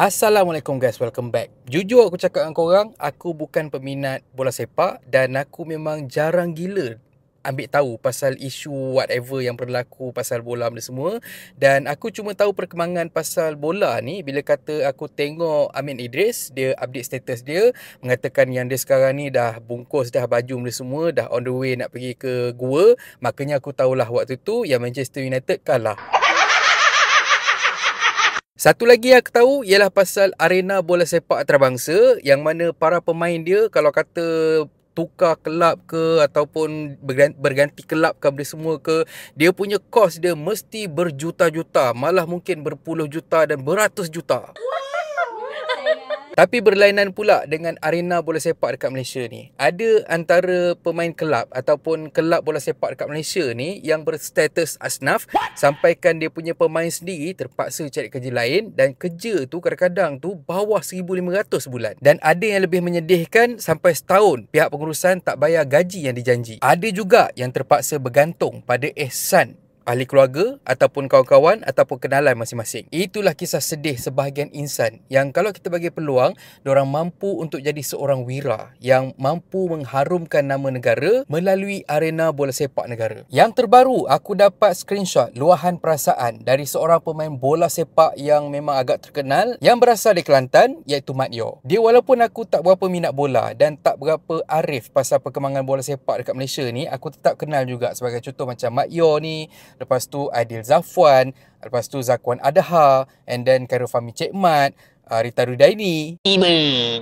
Assalamualaikum guys, welcome back Jujur aku cakap dengan korang Aku bukan peminat bola sepak Dan aku memang jarang gila Ambil tahu pasal isu whatever yang berlaku Pasal bola benda semua Dan aku cuma tahu perkembangan pasal bola ni Bila kata aku tengok Amin Idris Dia update status dia Mengatakan yang dia sekarang ni dah bungkus Dah baju benda semua Dah on the way nak pergi ke gua Makanya aku tahulah waktu tu Yang Manchester United kalah satu lagi yang aku tahu ialah pasal arena bola sepak antarabangsa yang mana para pemain dia kalau kata tukar kelab ke ataupun berganti kelab ke benda semua ke dia punya kos dia mesti berjuta-juta malah mungkin berpuluh juta dan beratus juta. What? Tapi berlainan pula dengan arena bola sepak dekat Malaysia ni. Ada antara pemain kelab ataupun kelab bola sepak dekat Malaysia ni yang berstatus asnaf sampaikan dia punya pemain sendiri terpaksa cari kerja lain dan kerja tu kadang-kadang tu bawah 1500 sebulan. Dan ada yang lebih menyedihkan sampai setahun pihak pengurusan tak bayar gaji yang dijanji. Ada juga yang terpaksa bergantung pada ihsan ahli keluarga ataupun kawan-kawan ataupun kenalan masing-masing. Itulah kisah sedih sebahagian insan yang kalau kita bagi peluang, orang mampu untuk jadi seorang wira yang mampu mengharumkan nama negara melalui arena bola sepak negara. Yang terbaru, aku dapat screenshot luahan perasaan dari seorang pemain bola sepak yang memang agak terkenal yang berasal di Kelantan iaitu Mat Yor. Dia walaupun aku tak berapa minat bola dan tak berapa arif pasal perkembangan bola sepak dekat Malaysia ni, aku tetap kenal juga sebagai contoh macam Mat Yor ni, Lepas tu Adil Zafuan, lepas tu Zakuan Adha and then Khairul Fahmi Cik Mat. Rita Daini. Tiba.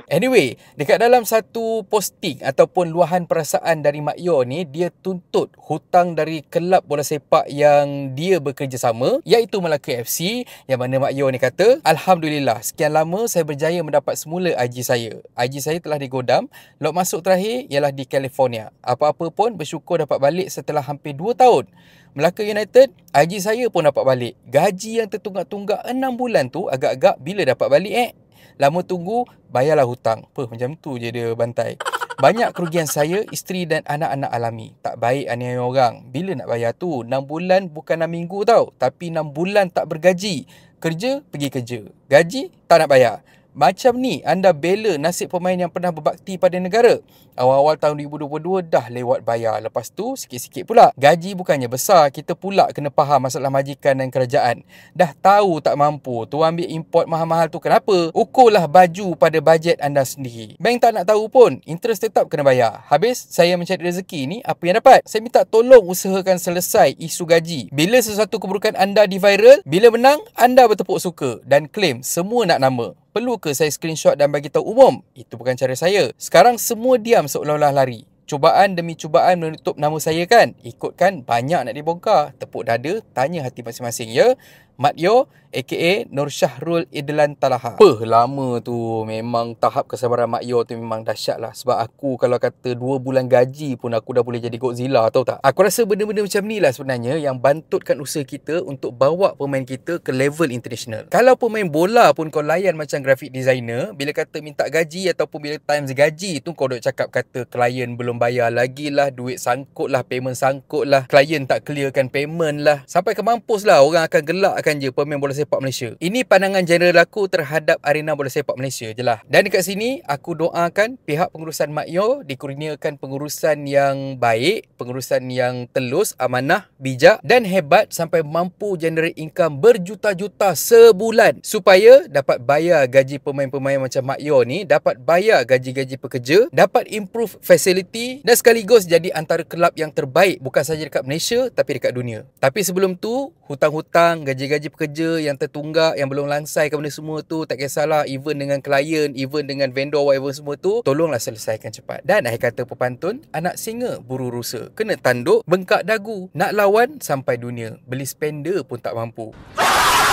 Anyway, dekat dalam satu posting ataupun luahan perasaan dari Mak Yor ni, dia tuntut hutang dari kelab bola sepak yang dia bekerjasama, iaitu Melaka FC, yang mana Mak Yor ni kata, Alhamdulillah, sekian lama saya berjaya mendapat semula IG saya. IG saya telah digodam, lot masuk terakhir ialah di California. Apa-apa pun bersyukur dapat balik setelah hampir 2 tahun. Melaka United, IG saya pun dapat balik. Gaji yang tertunggak-tunggak 6 bulan tu agak-agak bila dapat balik eh? react eh. Lama tunggu Bayarlah hutang Apa macam tu je dia bantai Banyak kerugian saya Isteri dan anak-anak alami Tak baik aniaya orang Bila nak bayar tu 6 bulan bukan 6 minggu tau Tapi 6 bulan tak bergaji Kerja pergi kerja Gaji tak nak bayar macam ni anda bela nasib pemain yang pernah berbakti pada negara. Awal-awal tahun 2022 dah lewat bayar. Lepas tu sikit-sikit pula. Gaji bukannya besar. Kita pula kena faham masalah majikan dan kerajaan. Dah tahu tak mampu. Tu ambil import mahal-mahal tu kenapa? Ukurlah baju pada bajet anda sendiri. Bank tak nak tahu pun. Interest tetap kena bayar. Habis saya mencari rezeki ni apa yang dapat? Saya minta tolong usahakan selesai isu gaji. Bila sesuatu keburukan anda di viral, bila menang anda bertepuk suka dan klaim semua nak nama. Perlu ke saya screenshot dan bagi tahu umum? Itu bukan cara saya. Sekarang semua diam seolah-olah lari cubaan demi cubaan menutup nama saya kan? ikut kan banyak nak dibongkar. Tepuk dada, tanya hati masing-masing ya. Mat Yo, aka Nur Syahrul Idlan Talaha. Peh lama tu, memang tahap kesabaran Mat Yo tu memang dahsyat lah. Sebab aku kalau kata 2 bulan gaji pun aku dah boleh jadi Godzilla tau tak? Aku rasa benda-benda macam ni lah sebenarnya yang bantutkan usaha kita untuk bawa pemain kita ke level international. Kalau pemain bola pun kau layan macam graphic designer, bila kata minta gaji ataupun bila times gaji tu kau duk cakap kata klien belum membayar lagi lah duit sangkut lah payment sangkut lah klien tak clearkan payment lah sampai ke mampus lah orang akan gelakkan je pemain bola sepak Malaysia ini pandangan general aku terhadap arena bola sepak Malaysia je lah dan dekat sini aku doakan pihak pengurusan Makyo dikurniakan pengurusan yang baik pengurusan yang telus amanah bijak dan hebat sampai mampu generate income berjuta-juta sebulan supaya dapat bayar gaji pemain-pemain macam Makyo ni dapat bayar gaji-gaji pekerja dapat improve facility dan sekaligus jadi antara kelab yang terbaik bukan sahaja dekat Malaysia tapi dekat dunia. Tapi sebelum tu, hutang-hutang, gaji-gaji pekerja yang tertunggak yang belum langsai kepada semua tu tak kisahlah even dengan klien, even dengan vendor whatever semua tu tolonglah selesaikan cepat. Dan akhir kata pepantun, anak singa buru rusa. Kena tanduk, bengkak dagu. Nak lawan sampai dunia. Beli spender pun tak mampu. Ah!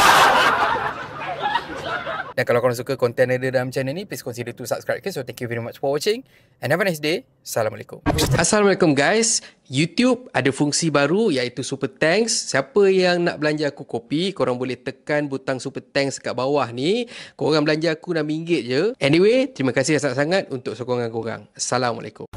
Dan kalau korang suka konten ada dalam channel ni, please consider to subscribe. Okay? So, thank you very much for watching. And have a nice day. Assalamualaikum. Assalamualaikum guys. YouTube ada fungsi baru iaitu Super Thanks. Siapa yang nak belanja aku kopi, korang boleh tekan butang Super Thanks kat bawah ni. Korang belanja aku RM6 je. Anyway, terima kasih sangat-sangat untuk sokongan korang. Assalamualaikum.